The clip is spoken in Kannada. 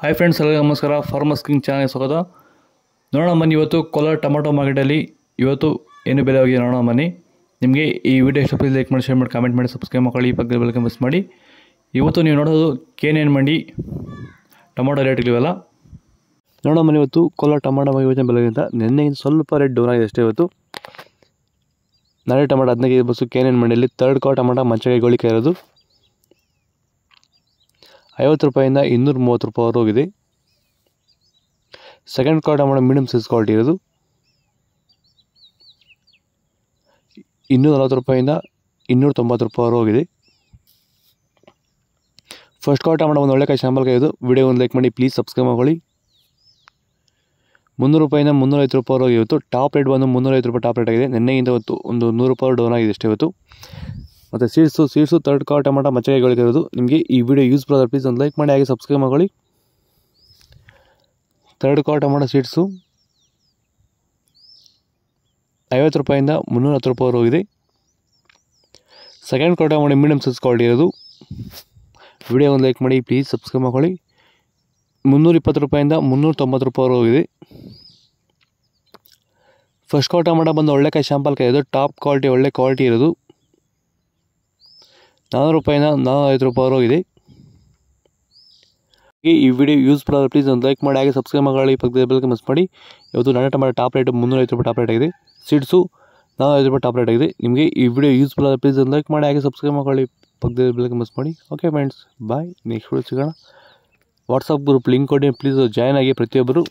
ಹಾಯ್ ಫ್ರೆಂಡ್ಸ್ ಎಲ್ಲರಿಗೂ ನಮಸ್ಕಾರ ಫಾರ್ಮಸ್ ಕಿಂಗ್ ಚಾನಲ್ಗೆ ಸ್ವಾಗತ ನೋಡೋಣ ಮನಿ ಇವತ್ತು ಕೋಲಾರ ಟೊಮೊಟೊ ಮಾರ್ಕೆಟಲ್ಲಿ ಇವತ್ತು ಏನು ಬೆಲೆ ಹೋಗಿದೆ ನೋಡೋಣ ಮನೆ ನಿಮಗೆ ಈ ವಿಡಿಯೋ ಇಷ್ಟ ಲೈಕ್ ಮಾಡಿ ಶೇರ್ ಮಾಡಿ ಕಮೆಂಟ್ ಮಾಡಿ ಸಬ್ಸ್ಕ್ರೈಬ್ ಮಾಡ್ಕೊಳ್ಳಿ ಬಗ್ಗೆ ಬೆಳಗ್ಗೆ ಮಿಸ್ ಮಾಡಿ ಇವತ್ತು ನೀವು ನೋಡೋದು ಕೇನೇನು ಮಂಡಿ ಟೊಮೊಟೊ ಅಲ್ಲ ನೋಡೋಣ ಮನಿ ಇವತ್ತು ಕೋಲಾರ ಟೊಮೊಟೊ ಯೋಜನೆ ಬೆಲೆಗಿಂತ ನಿನ್ನೆಗಿಂತ ಸ್ವಲ್ಪ ರೇಟ್ ಡೌನ್ ಆಗಿದೆ ಅಷ್ಟೇ ಇವತ್ತು ನಾಳೆ ಟೊಮೊಟೊ ಹದಿನೈದು ಬಸ್ಸು ಕೇನೇನು ಮಂಡಿಯಲ್ಲಿ ತರ್ಡ್ ಕೋ ಟೊಮೊಟೊ ಮಂಚಗಾಯಿ ಗೋಳಿಕೆ ಇರೋದು ಐವತ್ತು ರೂಪಾಯಿಂದ ಇನ್ನೂರ ಮೂವತ್ತು ರೂಪಾಯಿವರೆಗೂ ಹೋಗಿದೆ ಸೆಕೆಂಡ್ ಕಾರ್ಡ್ ಮಾಡೋ ಮೀಡಿಯಮ್ ಸೈಜ್ ಕ್ವಾಲಿಟಿ ಇರೋದು ಇನ್ನೂರ ನಲವತ್ತು ರೂಪಾಯಿಂದ ಇನ್ನೂರ ತೊಂಬತ್ತು ರೂಪಾಯಿವರೆಗೂ ಹೋಗಿದೆ ಫಸ್ಟ್ ಕಾರ್ಡ್ ಮಾಡೋ ಒಂದು ಒಳ್ಳೆ ಕೈ ಶಾಂಬಲ್ ಕೈದು ವಿಡಿಯೋ ಒಂದು ಲೈಕ್ ಮಾಡಿ ಪ್ಲೀಸ್ ಸಬ್ಸ್ಕ್ರೈಬ್ ಮಾಡ್ಕೊಳ್ಳಿ ಮುನ್ನೂರು ರೂಪಾಯಿಂದ ಮುನ್ನೂರೈವತ್ತು ರೂಪಾಯಿವರೆಗೂ ಇವತ್ತು ಟಾಪ್ ರೇಟ್ ಬಂದು ಮುನ್ನೂರೈವತ್ತು ರೂಪಾಯಿ ಟಾಪ್ ರೇಟ್ ಆಗಿದೆ ನಿನ್ನೆಯಿಂದ ಇವತ್ತು ಒಂದು ನೂರು ರೂಪಾಯಿ ಡೌನ್ ಆಗಿದೆ ಅಷ್ಟೇ ಇವತ್ತು ಮತ್ತು ಸೀಡ್ಸು ಸೀಡ್ಸು ತರ್ಡ್ ಕಾ ಟೊಮಾಟೊ ಮಚ್ಚಕಾಯಿಗಳಿರೋದು ನಿಮಗೆ ಈ ವಿಡಿಯೋ ಯೂಸ್ ಬರೋದ್ರೆ ಪ್ಲೀಸ್ ಒಂದು ಲೈಕ್ ಮಾಡಿ ಹಾಗೆ ಸಬ್ಸ್ಕ್ರೈಬ್ ಮಾಡಿ ತರ್ಡ್ ಕಾರ್ ಟೊಮಾಟೊ ಸೀಡ್ಸು ಐವತ್ತು ರೂಪಾಯಿಂದ ಮುನ್ನೂರ ಹತ್ತು ರೂಪಾಯಿ ಹೋಗಿದೆ ಸೆಕೆಂಡ್ ಕಾರ್ tomato medium size quality video ವಿಡಿಯೋ ಒಂದು ಲೈಕ್ ಮಾಡಿ ಪ್ಲೀಸ್ ಸಬ್ಸ್ಕ್ರೈಬ್ ಮಾಡ್ಕೊಳ್ಳಿ ಮುನ್ನೂರ ಇಪ್ಪತ್ತು ರೂಪಾಯಿಂದ ಮುನ್ನೂರ ತೊಂಬತ್ತು ರೂಪಾಯಿ ಹೋಗಿದೆ ಫಸ್ಟ್ ಕಾರ್ ಟೊಮಾಟೊ ಬಂದು ಒಳ್ಳೆ ಕಾಯಿ ಶಾಂಪಲ್ ಕಾಯಿ ಅದು ಟಾಪ್ ಕ್ವಾಲಿಟಿ ಒಳ್ಳೆ ಕ್ವಾಲಿಟಿ ಇರೋದು ನಾನ್ನೂರು ರೂಪಾಯಿನ ನಾನ್ನೂರೈವತ್ತು ರೂಪಾಯಿ ಹೋಗಿದೆ ಈ ವಿಡಿಯೋ ಯೂಸ್ಫುಲ್ ಆದರೆ ಪ್ಲೀಸ್ ಒಂದು ಲೈಕ್ ಮಾಡಿ ಹಾಗೆ ಸಬ್ಸ್ಕ್ರೈಬ್ ಮಾಡಿ ಪಕ್ಕದ ಬೆಲ್ಗೆ ಮಿಸ್ ಮಾಡಿ ಇವತ್ತು ನನ್ನ ಮಾಡಿ ಟಾಪ್ ರೇಟ್ ಮುನ್ನೂರೈದು ರೂಪಾಯಿ ಟಾಪ್ ರೇಟ್ ಆಗಿದೆ ಸೀಡ್ಸು ಐದು ರೂಪಾಯಿ ಟಾಪ್ ರೇಟ್ ಆಗಿದೆ ನಿಮಗೆ ಈ ವಿಡಿಯೋ ಯೂಸ್ಫುಲ್ ಆದರೆ ಪ್ಲೀಸ್ ಒಂದು ಲೈಕ್ ಮಾಡಿ ಹಾಗೆ ಸಬ್ಸ್ಕ್ರೈಬ್ ಮಾಡಿ ಪಕ್ಕದ ಬೆಲ್ಗೆ ಮಿಸ್ ಮಾಡಿ okay friends bye next video ಸಿಗೋಣ ವಾಟ್ಸಪ್ ಗ್ರೂಪ್ ಲಿಂಕ್ ಕೊಡಿ ಪ್ಲೀಸ್ ಜಾಯ್ನ್ ಆಗಿ ಪ್ರತಿಯೊಬ್ಬರು